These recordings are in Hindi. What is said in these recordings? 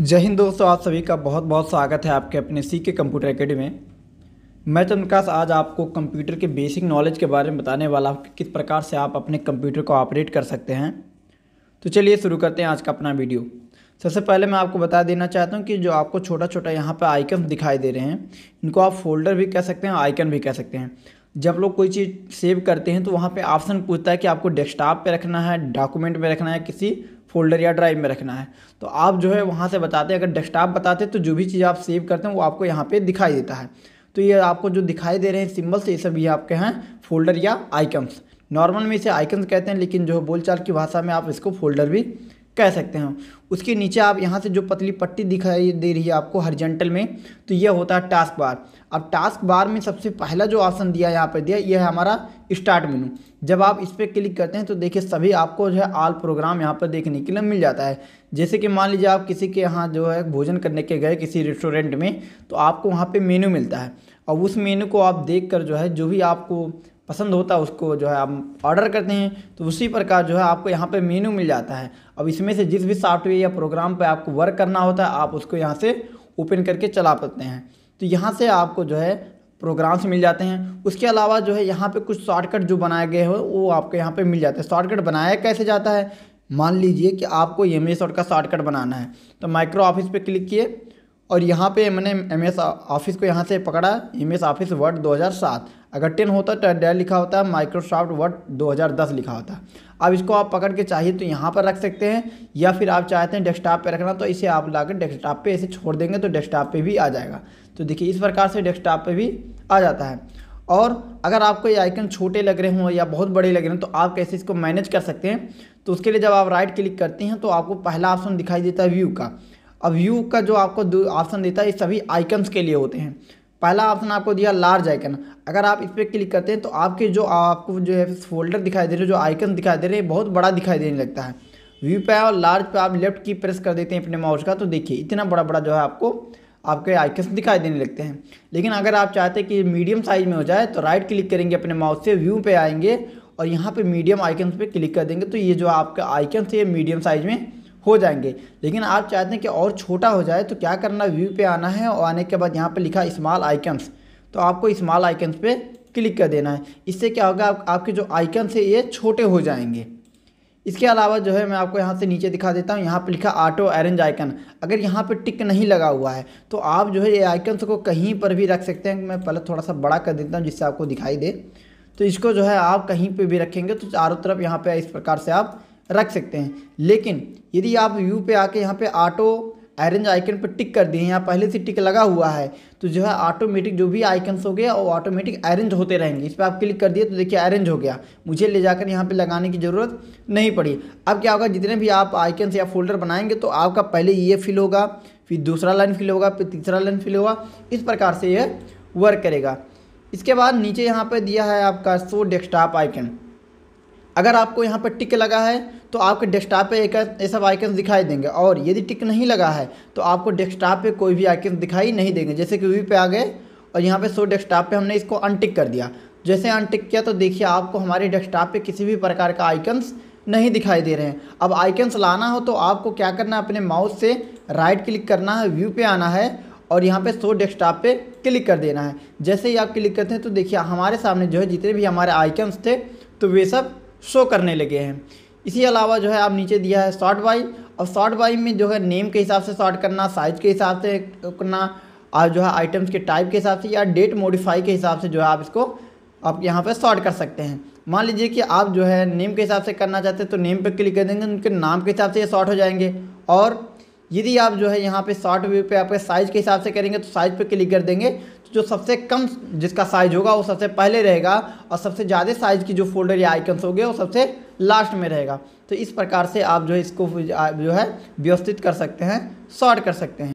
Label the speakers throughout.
Speaker 1: जय हिंद दोस्तों आप सभी का बहुत बहुत स्वागत है आपके अपने सी के कंप्यूटर अकेडमी में मैं चंद्रकाश आज आपको कंप्यूटर के बेसिक नॉलेज के बारे में बताने वाला हूँ कि किस प्रकार से आप अपने कंप्यूटर को ऑपरेट कर सकते हैं तो चलिए शुरू करते हैं आज का अपना वीडियो सबसे पहले मैं आपको बता देना चाहता हूँ कि जो आपको छोटा छोटा यहाँ पर आइकन दिखाई दे रहे हैं इनको आप फोल्डर भी कह सकते हैं आइकन भी कह सकते हैं जब लोग कोई चीज़ सेव करते हैं तो वहाँ पर ऑप्शन पूछता है कि आपको डेस्कटॉप पर रखना है डॉक्यूमेंट में रखना है किसी फोल्डर या ड्राइव में रखना है तो आप जो है वहाँ से बताते हैं अगर डेस्कटॉप बताते तो जो भी चीज़ आप सेव करते हैं वो आपको यहाँ पर दिखाई देता है तो ये आपको जो दिखाई दे रहे हैं सिम्बल्स ये सब ये आपके हैं फोल्डर या आइकम्स नॉर्मल में इसे आइकन्स कहते हैं लेकिन जो है बोलचाल की भाषा में आप इसको फोल्डर भी कह सकते हैं उसके नीचे आप यहाँ से जो पतली पट्टी दिखाई दे रही है आपको हरिजेंटल में तो यह होता है टास्क बार अब टास्क बार में सबसे पहला जो ऑप्शन दिया यहाँ पर दिया यह है हमारा स्टार्ट मेनू जब आप इस पर क्लिक करते हैं तो देखिए सभी आपको जो है आल प्रोग्राम यहाँ पर देखने के लिए मिल जाता है जैसे कि मान लीजिए आप किसी के यहाँ जो है भोजन करने के गए किसी रेस्टोरेंट में तो आपको वहाँ पर मेनू मिलता है और उस मेनू को आप देख कर जो है जो भी आपको पसंद होता है उसको जो है आप ऑर्डर करते हैं तो उसी प्रकार जो है आपको यहाँ पे मेनू मिल जाता है अब इसमें से जिस भी सॉफ्टवेयर या प्रोग्राम पे आपको वर्क करना होता है आप उसको यहाँ से ओपन करके चला पाते हैं तो यहाँ से आपको जो है प्रोग्राम्स मिल जाते हैं उसके अलावा जो है यहाँ पे कुछ शॉर्टकट जो बनाए गए हो वो आपको यहाँ पे मिल जाते हैं शॉर्टकट बनाया कैसे जाता है मान लीजिए कि आपको एम एस का शॉर्टकट बनाना है तो माइक्रो ऑफिस पे क्लिक किए और यहाँ पे मैंने एम एस ऑफिस को यहाँ से पकड़ा एम एस ऑफिस वर्ड दो अगर टेन होता तो डेल लिखा होता है माइक्रोसॉफ्ट वर्ड दो लिखा होता अब इसको आप पकड़ के चाहिए तो यहाँ पर रख सकते हैं या फिर आप चाहते हैं डेस्कटॉप पे रखना तो इसे आप ला कर डेस्कटॉप पे ऐसे छोड़ देंगे तो डेस्कटॉप पे भी आ जाएगा तो देखिए इस प्रकार से डेस्कटॉप पे भी आ जाता है और अगर आपको ये आइकन छोटे लग रहे हों या बहुत बड़े लग रहे हों तो आप कैसे इसको मैनेज कर सकते हैं तो उसके लिए जब आप राइट क्लिक करते हैं तो आपको पहला ऑप्शन दिखाई देता है व्यू का अब व्यू का जो आपको ऑप्शन देता है ये सभी आइकन्स के लिए होते हैं पहला ऑप्शन आपको दिया लार्ज आइकन अगर आप इस पर क्लिक करते हैं तो आपके जो आपको जो है फोल्डर दिखाई दे रहे जो आइकन दिखाई दे रहे हैं बहुत बड़ा दिखाई देने लगता है व्यू पे और लार्ज पे आप लेफ्ट की प्रेस कर देते हैं अपने माउस का तो देखिए इतना बड़ा बड़ा जो है आपको आपके आइकन्स दिखाई देने लगते हैं लेकिन अगर आप चाहते हैं कि मीडियम साइज़ में हो जाए तो राइट क्लिक करेंगे अपने माउस से व्यू पे आएंगे और यहाँ पे मीडियम आइकन्स पे क्लिक कर देंगे तो ये जो आपका आइकन्स है मीडियम साइज़ में हो जाएंगे लेकिन आप चाहते हैं कि और छोटा हो जाए तो क्या करना व्यू पे आना है और आने के बाद यहाँ पर लिखा इस्माल आइकन्स तो आपको इस्माल आइकन्स पर क्लिक कर देना है इससे क्या होगा आपके जो आइकन्स है ये छोटे हो जाएंगे इसके अलावा जो है मैं आपको यहाँ से नीचे दिखा देता हूँ यहाँ पे लिखा ऑटो अरेंज आइकन अगर यहाँ पे टिक नहीं लगा हुआ है तो आप जो है ये आइकन्स को कहीं पर भी रख सकते हैं मैं पहले थोड़ा सा बड़ा कर देता हूँ जिससे आपको दिखाई दे तो इसको जो है आप कहीं पर भी रखेंगे तो चारों तरफ यहाँ पर इस प्रकार से आप रख सकते हैं लेकिन यदि आप व्यू पे आके यहाँ पे ऑटो अरेंज आइकन पर टिक कर दिए यहाँ पहले से टिक लगा हुआ है तो जो है ऑटोमेटिक जो भी आइकन्स हो गया वो ऑटोमेटिक अरेंज होते रहेंगे इस पर आप क्लिक कर दिए तो देखिए अरेंज हो गया मुझे ले जाकर यहाँ पे लगाने की ज़रूरत नहीं पड़ी अब क्या होगा जितने भी आप आइकन्स या फोल्डर बनाएंगे तो आपका पहले ये फिल होगा फिर दूसरा लाइन फिल होगा फिर तीसरा लाइन फिल होगा इस प्रकार से यह वर्क करेगा इसके बाद नीचे यहाँ पर दिया है आपका सो डेस्कटॉप आइकन अगर आपको यहाँ पर टिक लगा है तो आपके डेस्कटॉप पे एक ये सब आइकन दिखाई देंगे और यदि टिक नहीं लगा है तो आपको डेस्कटॉप पे कोई भी आइकन दिखाई नहीं देंगे जैसे कि व्यू पे आ गए और यहाँ पे सो डेस्कटॉप पे हमने इसको अनटिक कर दिया जैसे अनटिक किया तो देखिए आपको हमारे डेस्कटॉप पे किसी भी प्रकार का आइकन्स नहीं दिखाई दे रहे हैं अब आइकन्स लाना हो तो आपको क्या करना है अपने माउस से राइट क्लिक करना है व्यू पे आना है और यहाँ पे सो डेस्कटॉप पे क्लिक कर देना है जैसे ही आप क्लिक करते हैं तो देखिए हमारे सामने जो है जितने भी हमारे आइकन्स थे तो वे सब शो करने लगे हैं इसी अलावा जो है आप नीचे दिया है शॉर्ट बाई और शॉर्ट बाई में जो है नेम के हिसाब से शॉर्ट करना साइज़ के हिसाब से करना और जो है आइटम्स के टाइप के हिसाब से या डेट मॉडिफाई के हिसाब से जो है आप इसको आप यहाँ पर शॉर्ट कर सकते हैं मान लीजिए कि आप जो है नेम के हिसाब से करना चाहते हैं तो नेम पर क्लिक कर देंगे उनके नाम के हिसाब से ये शॉर्ट हो जाएंगे और यदि आप जो है यहाँ पे शॉर्ट व्यू पे आपके साइज़ के हिसाब से करेंगे तो साइज़ पे क्लिक कर देंगे जो सबसे कम जिसका साइज होगा वो सबसे पहले रहेगा और सबसे ज़्यादा साइज की जो फोल्डर या आइकन्स होंगे वो सबसे लास्ट में रहेगा तो इस प्रकार से आप जो है इसको जो है व्यवस्थित कर सकते हैं शॉर्ट कर सकते हैं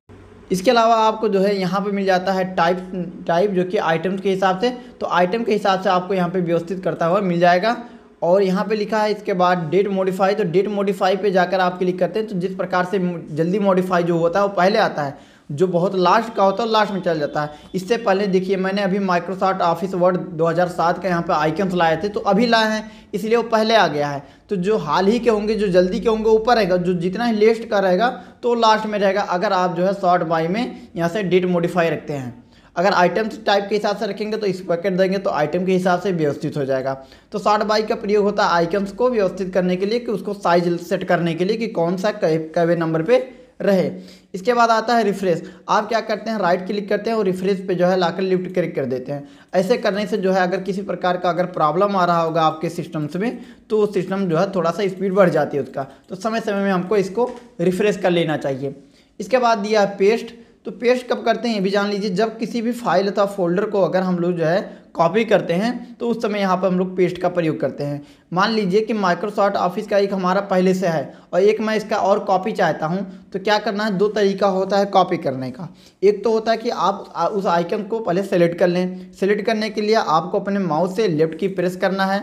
Speaker 1: इसके अलावा आपको जो है यहाँ पे मिल जाता है टाइप टाइप जो कि आइटम्स के हिसाब से तो आइटम के हिसाब से आपको यहाँ पे व्यवस्थित करता हुआ मिल जाएगा और यहाँ पे लिखा है इसके बाद डेट मॉडिफाई तो डेट मॉडिफाई पे जाकर आप क्लिक करते हैं तो जिस प्रकार से जल्दी मॉडिफाई जो होता है वो पहले आता है जो बहुत लास्ट का होता है लास्ट में चल जाता है इससे पहले देखिए मैंने अभी माइक्रोसॉफ्ट ऑफिस वर्ड 2007 का यहाँ पे आइकन्स लाए थे तो अभी लाए हैं इसलिए वो पहले आ गया है तो जो हाल ही के होंगे जो जल्दी के होंगे ऊपर रहेगा जो जितना ही लेस्ट का रहेगा तो लास्ट में रहेगा अगर आप जो है शॉर्ट बाई में यहाँ से डेट मोडिफाई रखते हैं अगर आइटम्स टाइप के हिसाब से रखेंगे तो इस पैकेट देंगे तो आइटम के हिसाब से व्यवस्थित हो जाएगा तो शॉर्ट बाई का प्रयोग होता है आइटम्स को व्यवस्थित करने के लिए कि उसको साइज सेट करने के लिए कि कौन सा कवे नंबर पर रहे इसके बाद आता है रिफ्रेश आप क्या करते हैं राइट क्लिक करते हैं और रिफ्रेश पे जो है लाकर लिफ्ट क्लिक कर देते हैं ऐसे करने से जो है अगर किसी प्रकार का अगर प्रॉब्लम आ रहा होगा आपके सिस्टम्स में तो वो सिस्टम जो है थोड़ा सा स्पीड बढ़ जाती है उसका तो समय समय में हमको इसको रिफ्रेश कर लेना चाहिए इसके बाद दिया है पेस्ट तो पेस्ट कब करते हैं ये भी जान लीजिए जब किसी भी फाइल अथवा फोल्डर को अगर हम लोग जो है कॉपी करते हैं तो उस समय यहाँ पर हम लोग पेस्ट का प्रयोग करते हैं मान लीजिए कि माइक्रोसॉफ्ट ऑफिस का एक हमारा पहले से है और एक मैं इसका और कॉपी चाहता हूँ तो क्या करना है दो तरीका होता है कॉपी करने का एक तो होता है कि आप उस आइकन को पहले सेलेक्ट कर लें सेलेक्ट करने के लिए आपको अपने माउस से लेफ्ट की प्रेस करना है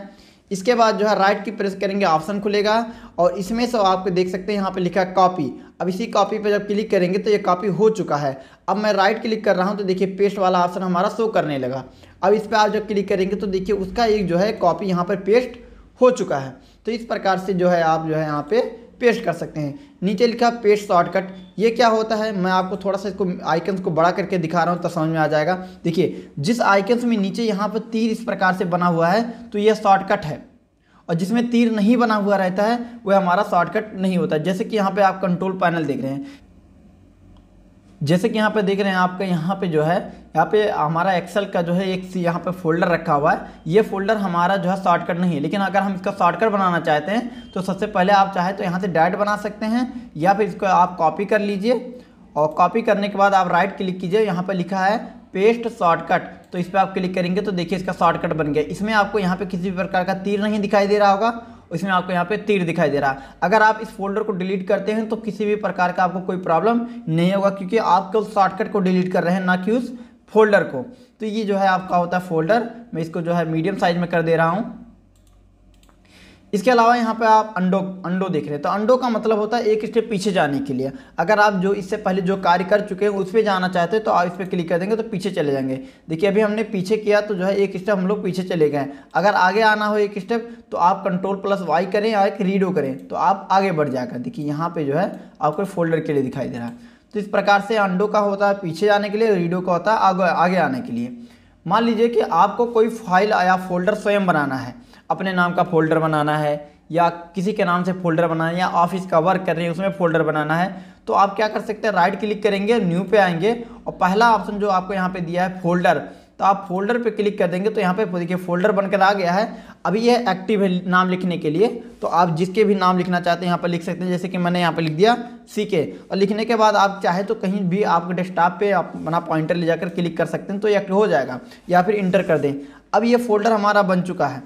Speaker 1: इसके बाद जो है राइट की प्रेस करेंगे ऑप्शन खुलेगा और इसमें से आपको देख सकते हैं यहाँ पे लिखा है कॉपी अब इसी कॉपी पे जब क्लिक करेंगे तो ये कॉपी हो चुका है अब मैं राइट क्लिक कर रहा हूँ तो देखिए पेस्ट वाला ऑप्शन हमारा शो करने लगा अब इस पर आप जब क्लिक करेंगे तो देखिए उसका एक जो है कॉपी यहाँ पर पेस्ट हो चुका है तो इस प्रकार से जो है आप जो है यहाँ पे पेस्ट कर सकते हैं नीचे लिखा पेस्ट शॉर्टकट ये क्या होता है मैं आपको थोड़ा सा इसको आइकन्स को बड़ा करके दिखा रहा हूँ तो समझ में आ जाएगा देखिए जिस आइकन्स में नीचे यहाँ पर तीर इस प्रकार से बना हुआ है तो यह शॉर्टकट है और जिसमें तीर नहीं बना हुआ रहता है वह हमारा शॉर्टकट नहीं होता जैसे कि यहाँ पर आप कंट्रोल पैनल देख रहे हैं जैसे कि यहाँ पे देख रहे हैं आपका यहाँ पे जो है यहाँ पे हमारा एक्सेल का जो है एक यहाँ पे फोल्डर रखा हुआ है ये फोल्डर हमारा जो है शॉर्टकट नहीं है लेकिन अगर हम इसका शॉर्टकट बनाना चाहते हैं तो सबसे पहले आप चाहे तो यहाँ से डायरेक्ट बना सकते हैं या फिर इसको आप कॉपी कर लीजिए और कॉपी करने के बाद आप राइट क्लिक कीजिए यहाँ पर लिखा है पेस्ट शॉर्टकट तो इस पर आप क्लिक करेंगे तो देखिए इसका शॉर्टकट बन गया इसमें आपको यहाँ पर किसी भी प्रकार का तीर नहीं दिखाई दे रहा होगा उसमें आपको यहाँ पे तीर दिखाई दे रहा है अगर आप इस फोल्डर को डिलीट करते हैं तो किसी भी प्रकार का आपको कोई प्रॉब्लम नहीं होगा क्योंकि आप केवल शॉर्टकट को डिलीट कर रहे हैं ना कि उस फोल्डर को तो ये जो है आपका होता है फोल्डर मैं इसको जो है मीडियम साइज में कर दे रहा हूँ इसके अलावा यहाँ पे आप अंडो अंडो देख रहे हैं तो अंडो का मतलब होता है एक स्टेप पीछे जाने के लिए अगर आप जो इससे पहले जो कार्य कर चुके हैं उस पर जाना चाहते हैं तो आप इस पर क्लिक कर देंगे तो पीछे चले जाएंगे देखिए अभी हमने पीछे किया तो जो है एक स्टेप हम लोग पीछे चले गए अगर आगे आना हो एक स्टेप तो आप कंट्रोल प्लस वाई करें या एक रीडो करें तो आप आगे बढ़ जाकर देखिए यहाँ पर जो है आपको फोल्डर के लिए दिखाई दे रहा है तो इस प्रकार से अंडो का होता है पीछे जाने के लिए रीडो का होता है आगे आने के लिए मान लीजिए कि आपको कोई फाइल या फोल्डर स्वयं बनाना है अपने नाम का फ़ोल्डर बनाना है या किसी के नाम से फ़ोल्डर बनाना है या ऑफिस का वर्क कर रहे हैं उसमें फ़ोल्डर बनाना है तो आप क्या कर सकते हैं राइट क्लिक करेंगे न्यू पे आएंगे और पहला ऑप्शन जो आपको यहाँ पे दिया है फ़ोल्डर तो आप फोल्डर पे क्लिक कर देंगे तो यहाँ पे देखिए फोल्डर बनकर आ गया है अभी ये एक्टिव है नाम लिखने के लिए तो आप जिसके भी नाम लिखना चाहते हैं यहाँ पर लिख सकते हैं जैसे कि मैंने यहाँ पर लिख दिया सी के और लिखने के बाद आप चाहे तो कहीं भी आपके डेस्कटॉप पे आप अपना पॉइंटर ले जाकर क्लिक कर सकते हैं तो ये एक्टिव हो जाएगा या फिर इंटर कर दें अब ये फोल्डर हमारा बन चुका है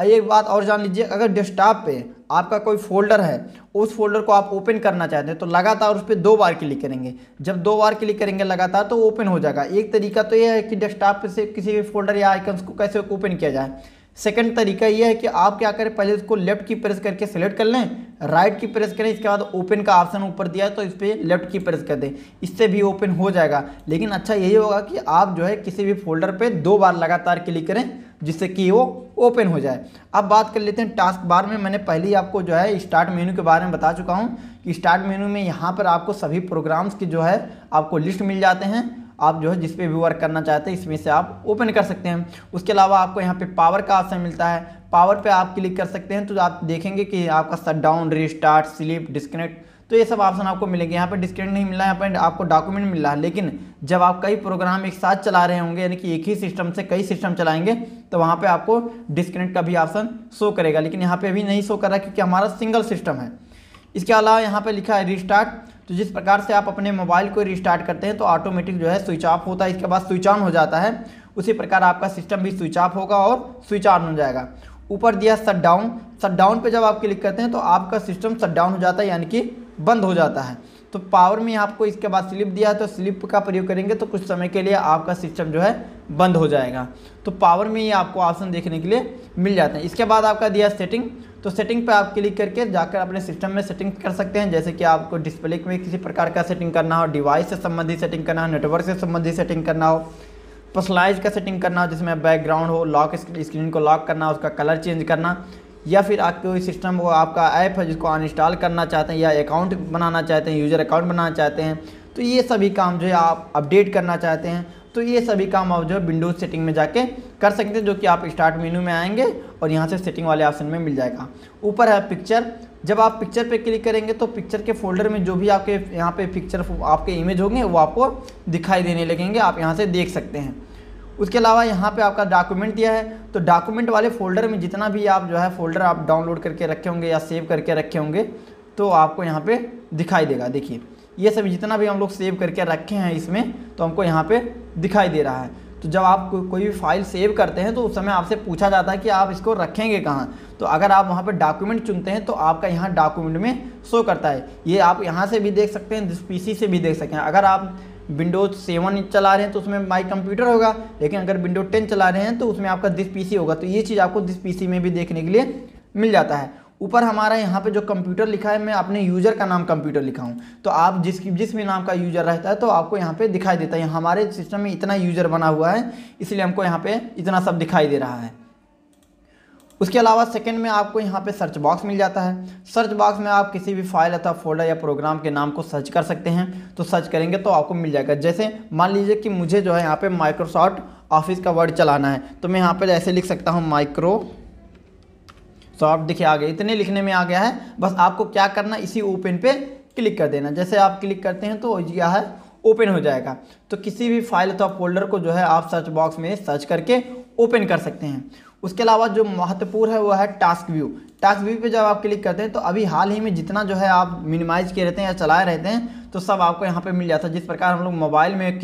Speaker 1: आइए एक बात और जान लीजिए अगर डेस्कटॉप पे आपका कोई फोल्डर है उस फोल्डर को आप ओपन करना चाहते हैं तो लगातार उस पर दो बार क्लिक करेंगे जब दो बार क्लिक करेंगे लगातार तो ओपन हो जाएगा एक तरीका तो यह है कि डेस्कटॉप से किसी भी फोल्डर या आइकन्स को कैसे ओपन किया जाए सेकंड तरीका यह है कि आप क्या करें पहले उसको लेफ्ट की प्रेस करके सेलेक्ट कर लें राइट की प्रेस करें इसके बाद ओपन का ऑप्शन ऊपर दिया है तो इस पर लेफ्ट की प्रेस कर दें इससे भी ओपन हो जाएगा लेकिन अच्छा यही होगा कि आप जो है किसी भी फोल्डर पर दो बार लगातार क्लिक करें जिससे कि वो ओपन हो जाए अब बात कर लेते हैं टास्क बार में मैंने पहले ही आपको जो है स्टार्ट मेनू के बारे में बता चुका हूँ कि स्टार्ट मेनू में यहाँ पर आपको सभी प्रोग्राम्स की जो है आपको लिस्ट मिल जाते हैं आप जो है जिस पे भी वर्क करना चाहते हैं इसमें से आप ओपन कर सकते हैं उसके अलावा आपको यहाँ पे पावर का ऑप्शन मिलता है पावर पे आप क्लिक कर सकते हैं तो आप देखेंगे कि आपका shut down restart sleep disconnect तो ये सब ऑप्शन आपको मिलेंगे यहाँ पर डिस्क्रिप्ट नहीं मिला यहाँ पर आपको डॉक्यूमेंट मिल रहा है लेकिन जब आप कई प्रोग्राम एक साथ चला रहे होंगे यानी कि एक ही सिस्टम से कई सिस्टम चलाएंगे तो वहाँ पर आपको डिस्कनेक्ट का भी ऑप्शन शो करेगा लेकिन यहाँ पर अभी नहीं शो कर रहा क्योंकि हमारा सिंगल सिस्टम है इसके अलावा यहाँ पर लिखा है रिस्टार्ट तो जिस प्रकार से आप अपने मोबाइल को रिस्टार्ट करते हैं तो ऑटोमेटिक जो है स्विच ऑफ होता है इसके बाद स्विच ऑन हो जाता है उसी प्रकार आपका सिस्टम भी स्विच ऑफ होगा और स्विच ऑन हो जाएगा ऊपर दिया शट डाउन शट डाउन पर जब आप क्लिक करते हैं तो आपका सिस्टम शट डाउन हो जाता है यानी कि बंद हो जाता है तो पावर में आपको इसके बाद स्लिप दिया तो स्लिप का प्रयोग करेंगे तो कुछ समय के लिए आपका सिस्टम जो है बंद हो जाएगा तो पावर में ही आपको ऑप्शन देखने के लिए मिल जाते हैं इसके बाद आपका दिया सेटिंग तो सेटिंग पे आप क्लिक करके जाकर अपने सिस्टम में सेटिंग कर सकते हैं जैसे कि आपको डिस्प्ले में किसी प्रकार का सेटिंग करना हो डिवाइस से संबंधित सेटिंग करना हो नेटवर्क से संबंधित सेटिंग करना हो पर्सनलाइज का सेटिंग करना हो जिसमें बैकग्राउंड हो लॉक स्क्रीन को लॉक करना उसका कलर चेंज करना या फिर आपके कोई सिस्टम हो आपका ऐप है जिसको अनइंस्टॉल करना चाहते हैं या अकाउंट बनाना चाहते हैं यूज़र अकाउंट बनाना चाहते हैं तो ये सभी काम जो है आप अपडेट करना चाहते हैं तो ये सभी काम आप जो है विंडोज़ सेटिंग में जाके कर सकते हैं जो कि आप स्टार्ट मेनू में आएंगे और यहाँ से सेटिंग वाले ऑप्शन में मिल जाएगा ऊपर है पिक्चर जब आप पिक्चर पे क्लिक करेंगे तो पिक्चर के फोल्डर में जो भी आपके यहाँ पे पिक्चर आपके इमेज होंगे वो आपको दिखाई देने लगेंगे आप यहाँ से देख सकते हैं उसके अलावा यहाँ पे आपका डॉक्यूमेंट दिया है तो डॉक्यूमेंट वाले फोल्डर में जितना भी आप जो है फोल्डर आप डाउनलोड करके रखे होंगे या सेव करके रखे होंगे तो आपको यहाँ पे दिखाई देगा देखिए ये सब जितना भी हम लोग सेव करके रखे हैं इसमें तो हमको यहाँ पर दिखाई दे रहा है तो जब आप को, कोई भी फाइल सेव करते हैं तो उस समय आपसे पूछा जाता है कि आप इसको रखेंगे कहाँ तो अगर आप वहाँ पर डॉक्यूमेंट चुनते हैं तो आपका यहाँ डॉक्यूमेंट में शो करता है ये आप यहाँ से भी देख सकते हैं पी पीसी से भी देख सकते हैं अगर आप विंडोज सेवन चला रहे हैं तो उसमें माई कंप्यूटर होगा लेकिन अगर विंडो टेन चला रहे हैं तो उसमें आपका दिस पी होगा तो ये चीज़ आपको दिस पी में भी देखने के लिए मिल जाता है ऊपर हमारा यहाँ पे जो कंप्यूटर लिखा है मैं अपने यूज़र का नाम कंप्यूटर लिखा हूँ तो आप जिस जिस भी नाम का यूज़र रहता है तो आपको यहाँ पे दिखाई देता है हमारे सिस्टम में इतना यूज़र बना हुआ है इसलिए हमको यहाँ पे इतना सब दिखाई दे रहा है उसके अलावा सेकेंड में आपको यहाँ पे सर्च बॉक्स मिल जाता है सर्च बॉक्स में आप किसी भी फाइल अथवा फोल्डर या प्रोग्राम के नाम को सर्च कर सकते हैं तो सर्च करेंगे तो आपको मिल जाएगा जैसे मान लीजिए कि मुझे जो है यहाँ पे माइक्रोसॉफ्ट ऑफिस का वर्ड चलाना है तो मैं यहाँ पर ऐसे लिख सकता हूँ माइक्रो सॉफ्ट दिखे आ गया इतने लिखने में आ गया है बस आपको क्या करना इसी ओपन पे क्लिक कर देना जैसे आप क्लिक करते हैं तो यह है ओपन हो जाएगा तो किसी भी फाइल अथवा फोल्डर को जो है आप सर्च बॉक्स में सर्च करके ओपन कर सकते हैं उसके अलावा जो महत्वपूर्ण है वो है टास्क व्यू टास्क व्यू पे जब आप क्लिक करते हैं तो अभी हाल ही में जितना जो है आप मिनिमाइज किए रहते हैं या चलाए रहते हैं तो सब आपको यहाँ पे मिल जाता है जिस प्रकार हम लोग मोबाइल में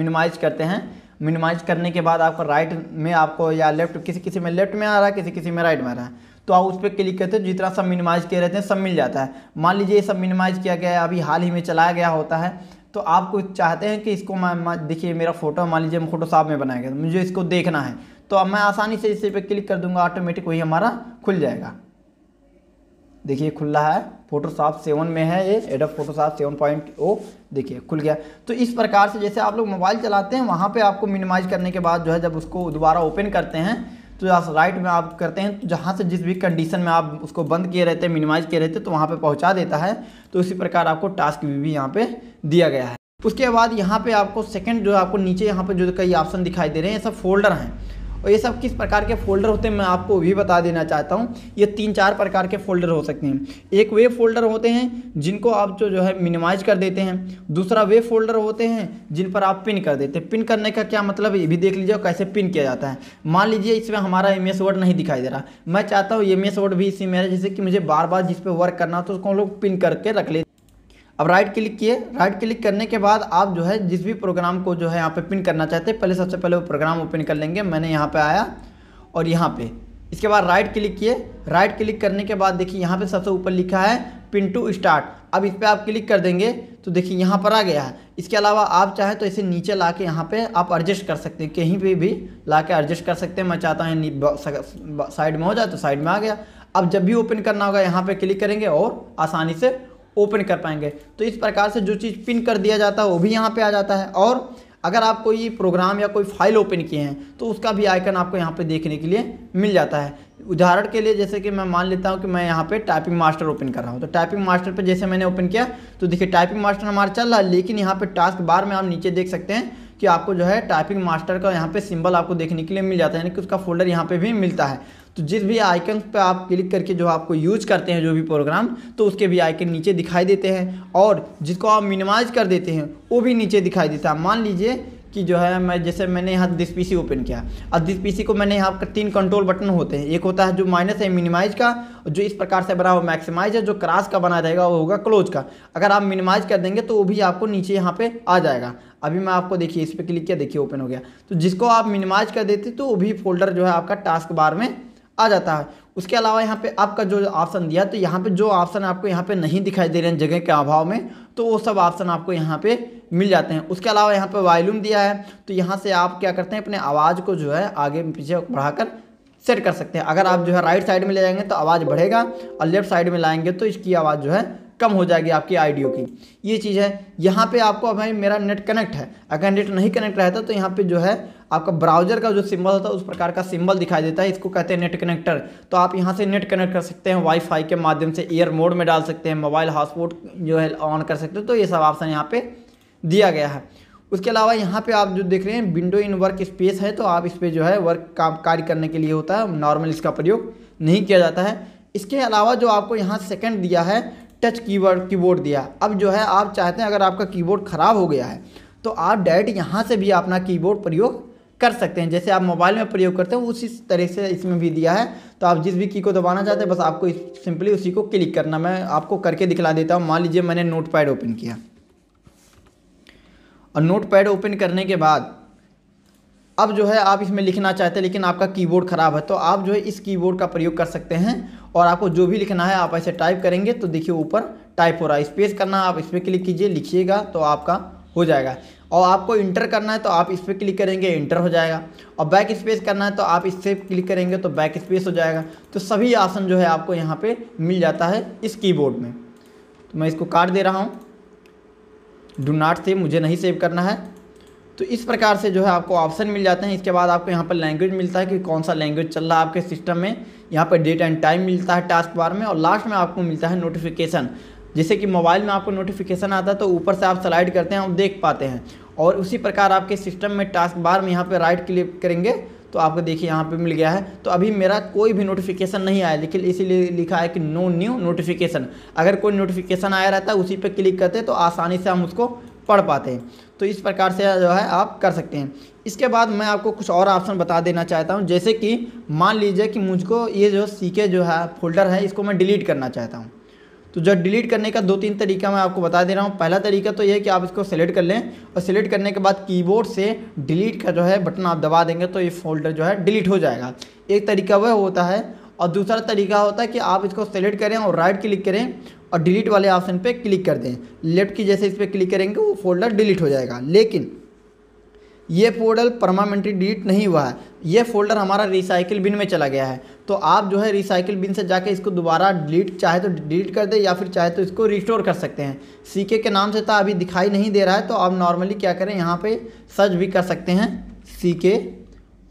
Speaker 1: मिनिमाइज करते हैं मिनिमाइज करने के बाद आपको राइट में आपको या लेफ्ट किसी किसी में लेफ्ट में आ रहा है किसी किसी में राइट में आ रहा है तो आप उस पर क्लिक करते हो जितना सब मिनिमाइज किए रहते हैं सब मिल जाता है मान लीजिए ये सब मिनिमाइज किया गया है अभी हाल ही में चलाया गया होता है तो आप कुछ चाहते हैं कि इसको मैं देखिए मेरा फोटो मान लीजिए मैं फोटोशॉप में बनाया गया तो मुझे इसको देखना है तो अब मैं आसानी से इस पे क्लिक कर दूंगा ऑटोमेटिक वही हमारा खुल जाएगा देखिए खुला है फोटोशॉप सेवन में है ये of Photoshop seven point O देखिए खुल गया तो इस प्रकार से जैसे आप लोग मोबाइल चलाते हैं वहाँ पे आपको मिनिमाइज करने के बाद जो है जब उसको दोबारा ओपन करते हैं तो जहाँ राइट में आप करते हैं तो जहाँ से जिस भी कंडीशन में आप उसको बंद किए रहते हैं मिनिमाइज किए रहते हैं तो वहाँ पर पहुँचा देता है तो इसी प्रकार आपको टास्क भी, भी यहाँ पर दिया गया है उसके बाद यहाँ पर आपको सेकेंड जो आपको नीचे यहाँ पर जो कई ऑप्शन दिखाई दे रहे हैं ये सब फोल्डर हैं और ये सब किस प्रकार के फोल्डर होते हैं मैं आपको भी बता देना चाहता हूँ ये तीन चार प्रकार के फोल्डर हो सकते हैं एक वे फोल्डर होते हैं जिनको आप जो जो है मिनिमाइज कर देते हैं दूसरा वे फोल्डर होते हैं जिन पर आप पिन कर देते हैं पिन करने का क्या मतलब ये भी देख लीजिए कैसे पिन किया जाता है मान लीजिए इसमें हमारा एम एस वर्ड नहीं दिखाई दे रहा मैं चाहता हूँ एम एस वर्ड भी इसी में जैसे कि मुझे बार बार जिस पर वर्क करना तो उसको हम लोग पिन करके रख लेते अब राइट क्लिक किए राइट क्लिक करने के बाद आप जो है जिस भी प्रोग्राम को जो है यहाँ पे पिन करना चाहते हैं पहले सबसे पहले वो प्रोग्राम ओपन कर लेंगे मैंने यहाँ पे आया और यहाँ पे इसके बाद राइट क्लिक किए राइट क्लिक करने के बाद देखिए यहाँ पे सबसे ऊपर लिखा है पिन टू स्टार्ट अब इस पर आप क्लिक कर देंगे तो देखिए यहाँ पर आ गया है इसके अलावा आप चाहें तो इसे नीचे ला के यहाँ पर आप एडजस्ट कर सकते हैं कहीं पर भी ला के एडजस्ट कर सकते हैं मैं चाहता हूँ साइड में हो जाए तो साइड में आ गया अब जब भी ओपन करना होगा यहाँ पर क्लिक करेंगे और आसानी से ओपन कर पाएंगे तो इस प्रकार से जो चीज़ पिन कर दिया जाता है वो भी यहाँ पे आ जाता है और अगर आप कोई प्रोग्राम या कोई फाइल ओपन किए हैं तो उसका भी आइकन आपको यहाँ पे देखने के लिए मिल जाता है उदाहरण के लिए जैसे कि मैं मान लेता हूँ कि मैं यहाँ पे टाइपिंग मास्टर ओपन कर रहा हूँ तो टाइपिंग मास्टर पे जैसे मैंने ओपन किया तो देखिए टाइपिंग मास्टर हमारा चल रहा है लेकिन यहाँ पे टास्क बार में आप नीचे देख सकते हैं कि आपको जो है टाइपिंग मास्टर का यहाँ पे सिंबल आपको देखने के लिए मिल जाता है यानी कि उसका फोल्डर यहाँ पे भी मिलता है तो जिस भी आइकन पे आप क्लिक करके जो आपको यूज करते हैं जो भी प्रोग्राम तो उसके भी आइकन नीचे दिखाई देते हैं और जिसको आप मिनिमाइज कर देते हैं वो भी नीचे दिखाई देता है मान लीजिए कि जो है मैं जैसे मैंने यहाँ दिस पीसी ओपन किया अब दिस पीसी को मैंने यहाँ तीन कंट्रोल बटन होते हैं एक होता है जो माइनस है मिनिमाइज का और जो इस प्रकार से बना हुआ मैक्सिमाइज है जो क्रास का बना रहेगा वो होगा क्लोज का अगर आप मिनिमाइज कर देंगे तो वो भी आपको नीचे यहाँ पे आ जाएगा अभी मैं आपको देखिए इस पर क्लिक किया देखिए ओपन हो गया तो जिसको आप मिनिमाइज कर देते तो वो भी फोल्डर जो है आपका टास्क बार में आ जाता है उसके अलावा यहाँ पे आपका जो ऑप्शन दिया तो यहाँ पे जो ऑप्शन आपको यहाँ पे नहीं दिखाई दे रहे हैं जगह के अभाव में तो वो सब ऑप्शन आपको यहाँ पे मिल जाते हैं उसके अलावा यहाँ पे वॉल्यूम दिया है तो यहाँ से आप क्या करते हैं अपने आवाज़ को जो है आगे पीछे बढ़ाकर सेट कर सकते हैं अगर आप जो है राइट साइड में ले जाएंगे तो आवाज़ बढ़ेगा और लेफ्ट साइड में लाएंगे तो इसकी आवाज़ जो है कम हो जाएगी आपकी आइडियो की ये चीज़ है यहाँ पे आपको भाई मेरा नेट कनेक्ट है अगर नेट नहीं कनेक्ट रहता तो यहाँ पे जो है आपका ब्राउजर का जो सिंबल होता है उस प्रकार का सिंबल दिखाई देता है इसको कहते हैं नेट कनेक्टर तो आप यहाँ से नेट कनेक्ट कर सकते हैं वाईफाई के माध्यम से ईयर मोड में डाल सकते हैं मोबाइल हॉटस्पॉट जो है ऑन कर सकते हैं तो ये सब ऑप्शन यहाँ पर दिया गया है उसके अलावा यहाँ पे आप जो देख रहे हैं विंडो इन वर्क स्पेस है तो आप इस पर जो है वर्क काम कार्य करने के लिए होता है नॉर्मल इसका प्रयोग नहीं किया जाता है इसके अलावा जो आपको यहाँ सेकंड दिया है टच कीबोर्ड कीबोर्ड दिया अब जो है आप चाहते हैं अगर आपका कीबोर्ड ख़राब हो गया है तो आप डायरेक्ट यहाँ से भी अपना कीबोर्ड प्रयोग कर सकते हैं जैसे आप मोबाइल में प्रयोग करते हैं उसी तरह से इसमें भी दिया है तो आप जिस भी की को दबाना चाहते हैं बस आपको सिंपली उसी को क्लिक करना मैं आपको करके दिखला देता हूँ मान लीजिए मैंने नोट पैड ओपन किया और नोट पैड ओपन करने के बाद अब जो है आप इसमें लिखना चाहते हैं लेकिन आपका कीबोर्ड ख़राब है तो आप जो है इस कीबोर्ड का प्रयोग कर सकते हैं और आपको जो भी लिखना है आप ऐसे टाइप करेंगे तो देखिए ऊपर टाइप हो रहा है स्पेस करना आप इस पर क्लिक कीजिए लिखिएगा तो आपका हो जाएगा और आपको इंटर करना है तो आप इस पर क्लिक करेंगे इंटर हो जाएगा और बैक स्पेस करना है तो आप इस पर क्लिक करेंगे तो बैक स्पेस हो जाएगा तो सभी आसन जो है आपको यहाँ पे मिल जाता है इस कीबोर्ड में तो मैं इसको काट दे रहा हूँ डू नाट सेव मुझे नहीं सेव करना है तो इस प्रकार से जो है आपको ऑप्शन मिल जाते हैं इसके बाद आपको यहाँ पर लैंग्वेज मिलता है कि कौन सा लैंग्वेज चल रहा है आपके सिस्टम में यहाँ पर डेट एंड टाइम मिलता है टास्क बार में और लास्ट में आपको मिलता है नोटिफिकेशन जैसे कि मोबाइल में आपको नोटिफिकेशन आता है तो ऊपर से आप स्लाइड करते हैं और देख पाते हैं और उसी प्रकार आपके सिस्टम में टास्क बार में यहाँ पर राइट क्लिक करेंगे तो आपको देखिए यहाँ पे मिल गया है तो अभी मेरा कोई भी नोटिफिकेशन नहीं आया लेकिन इसीलिए लिखा है कि नो न्यू नोटिफिकेशन अगर कोई नोटिफिकेशन आया रहता है उसी पर क्लिक करते हैं तो आसानी से हम उसको पढ़ पाते हैं तो इस प्रकार से जो है आप कर सकते हैं इसके बाद मैं आपको कुछ और ऑप्शन बता देना चाहता हूँ जैसे कि मान लीजिए कि मुझको ये जो सीखे जो है फोल्डर है इसको मैं डिलीट करना चाहता हूँ तो जो डिलीट करने का दो तीन तरीका मैं आपको बता दे रहा हूँ पहला तरीका तो यह कि आप इसको सेलेक्ट कर लें और सेलेक्ट करने के बाद कीबोर्ड से डिलीट का जो है बटन आप दबा देंगे तो ये फोल्डर जो है डिलीट हो जाएगा एक तरीका वह होता है और दूसरा तरीका होता है कि आप इसको सेलेक्ट करें और राइट क्लिक करें और डिलीट वाले ऑप्शन पे क्लिक कर दें लेफ्ट की जैसे इस पर क्लिक करेंगे वो फोल्डर डिलीट हो जाएगा लेकिन ये पोर्टल परमानेंटली डिलीट नहीं हुआ है ये फोल्डर हमारा रिसाइकिल बिन में चला गया है तो आप जो है रिसाइकिल बिन से जाके इसको दोबारा डिलीट चाहे तो डिलीट कर दे या फिर चाहे तो इसको रिस्टोर कर सकते हैं सीके के नाम से तो अभी दिखाई नहीं दे रहा है तो आप नॉर्मली क्या करें यहाँ पर सर्च भी कर सकते हैं सी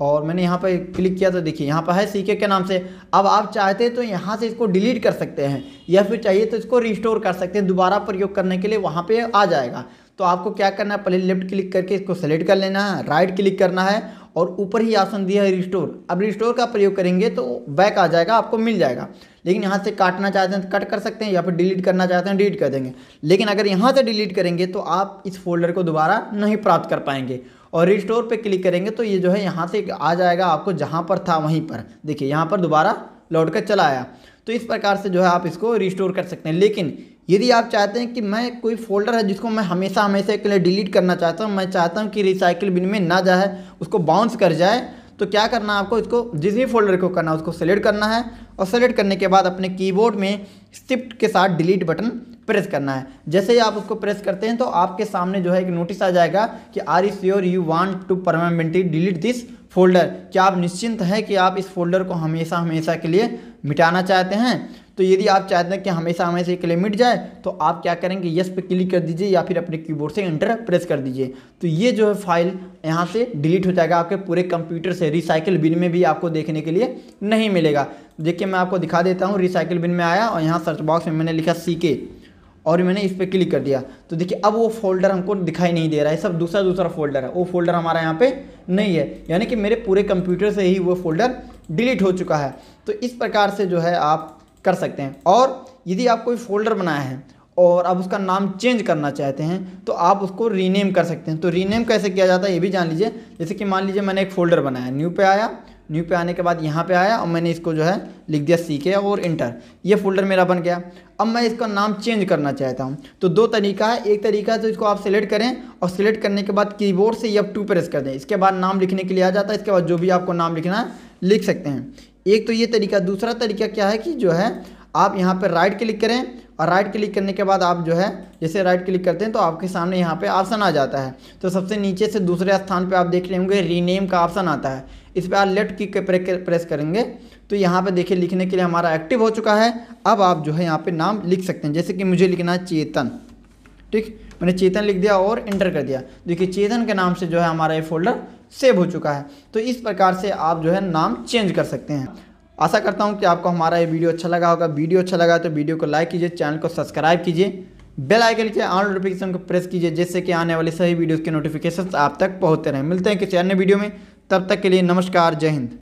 Speaker 1: और मैंने यहाँ पर क्लिक किया तो देखिए यहाँ पर है सी के नाम से अब आप चाहते हैं तो यहाँ से इसको डिलीट कर सकते हैं या फिर चाहिए तो इसको रिस्टोर कर सकते हैं दोबारा प्रयोग करने के लिए वहाँ पर आ जाएगा तो आपको क्या करना है पहले लेफ्ट क्लिक करके इसको सेलेक्ट कर लेना है राइट क्लिक करना है और ऊपर ही ऑप्शन दिया है रिस्टोर अब रिस्टोर का प्रयोग करेंगे तो बैक आ जाएगा आपको मिल जाएगा लेकिन यहाँ से काटना चाहते हैं तो कट कर सकते हैं या फिर डिलीट करना चाहते हैं डिलीट तो कर देंगे लेकिन अगर यहाँ से डिलीट करेंगे तो आप इस फोल्डर को दोबारा नहीं प्राप्त कर पाएंगे और रिस्टोर पे क्लिक करेंगे तो ये जो है यहाँ से आ जाएगा आपको जहाँ पर था वहीं पर देखिए यहाँ पर दोबारा लौट कर चला आया तो इस प्रकार से जो है आप इसको रिस्टोर कर सकते हैं लेकिन यदि आप चाहते हैं कि मैं कोई फोल्डर है जिसको मैं हमेशा हमेशा के लिए डिलीट करना चाहता हूँ मैं चाहता हूँ कि रिसाइकिल बिन में ना जाए उसको बाउंस कर जाए तो क्या करना है आपको इसको जिस भी फोल्डर को करना है उसको सेलेक्ट करना है और सेलेक्ट करने के बाद अपने कीबोर्ड में शिफ्ट के साथ डिलीट बटन प्रेस करना है जैसे ही आप उसको प्रेस करते हैं तो आपके सामने जो है एक नोटिस आ जाएगा कि are is sure you want to permanently delete this folder क्या आप निश्चिंत हैं कि आप इस फोल्डर को हमेशा हमेशा के लिए मिटाना चाहते हैं तो यदि आप चाहते हैं कि हमेशा हमेशा एक लिमिट जाए तो आप क्या करेंगे यस पे क्लिक कर दीजिए या फिर अपने कीबोर्ड से एंटर प्रेस कर दीजिए तो ये जो है फाइल यहाँ से डिलीट हो जाएगा आपके पूरे कंप्यूटर से रिसाइकिल बिन में भी आपको देखने के लिए नहीं मिलेगा देखिए मैं आपको दिखा देता हूँ रिसाइकिल बिन में आया और यहाँ सर्च बॉक्स में मैंने लिखा सी के और मैंने इस पर क्लिक कर दिया तो देखिए अब वो फोल्डर हमको दिखाई नहीं दे रहा है सब दूसरा दूसरा फोल्डर है वो फोल्डर हमारा यहाँ पे नहीं है यानी कि मेरे पूरे कंप्यूटर से ही वो फोल्डर डिलीट हो चुका है तो इस प्रकार से जो है आप कर सकते हैं और यदि आप कोई फोल्डर बनाया है और आप उसका नाम चेंज करना चाहते हैं तो आप उसको रीनेम कर सकते हैं तो रीनेम कैसे किया जाता है ये भी जान लीजिए जैसे कि मान लीजिए मैंने एक फोल्डर बनाया न्यू पे आया न्यू पे आने के बाद यहाँ पे आया और मैंने इसको जो है लिख दिया सी के और इंटर ये फोल्डर मेरा बन गया अब मैं इसका नाम चेंज करना चाहता हूँ तो दो तरीका है एक तरीका है तो इसको आप सेलेक्ट करें और सिलेक्ट करने के बाद कीबोर्ड से ये अब टू प्रेस कर दें इसके बाद नाम लिखने के लिए आ जाता है इसके बाद जो भी आपको नाम लिखना है लिख सकते हैं एक तो ये तरीका दूसरा तरीका क्या है कि जो है आप यहाँ पर राइट क्लिक करें और राइट क्लिक करने के बाद आप जो है जैसे राइट क्लिक करते हैं तो आपके सामने यहाँ पे ऑप्शन आ जाता है तो सबसे नीचे से दूसरे स्थान पे आप देख रहे होंगे रीनेम का ऑप्शन आता है इस पर आप लेफ्ट क्लिक प्रेस करेंगे तो यहाँ पे देखिए लिखने के लिए हमारा एक्टिव हो चुका है अब आप जो है यहाँ पर नाम लिख सकते हैं जैसे कि मुझे लिखना है चेतन ठीक मैंने चेतन लिख दिया और इंटर कर दिया देखिए चेतन के नाम से जो है हमारा ये फोल्डर सेव हो चुका है तो इस प्रकार से आप जो है नाम चेंज कर सकते हैं आशा करता हूँ कि आपको हमारा ये वीडियो अच्छा लगा होगा वीडियो अच्छा लगा तो वीडियो को लाइक कीजिए चैनल को सब्सक्राइब कीजिए बेल आइकन के ऑल नोटिफिकेशन को प्रेस कीजिए जिससे कि आने वाले सभी वीडियोस के नोटिफिकेशन आप तक पहुंचते रहें मिलते हैं किसी अन्य वीडियो में तब तक के लिए नमस्कार जय हिंद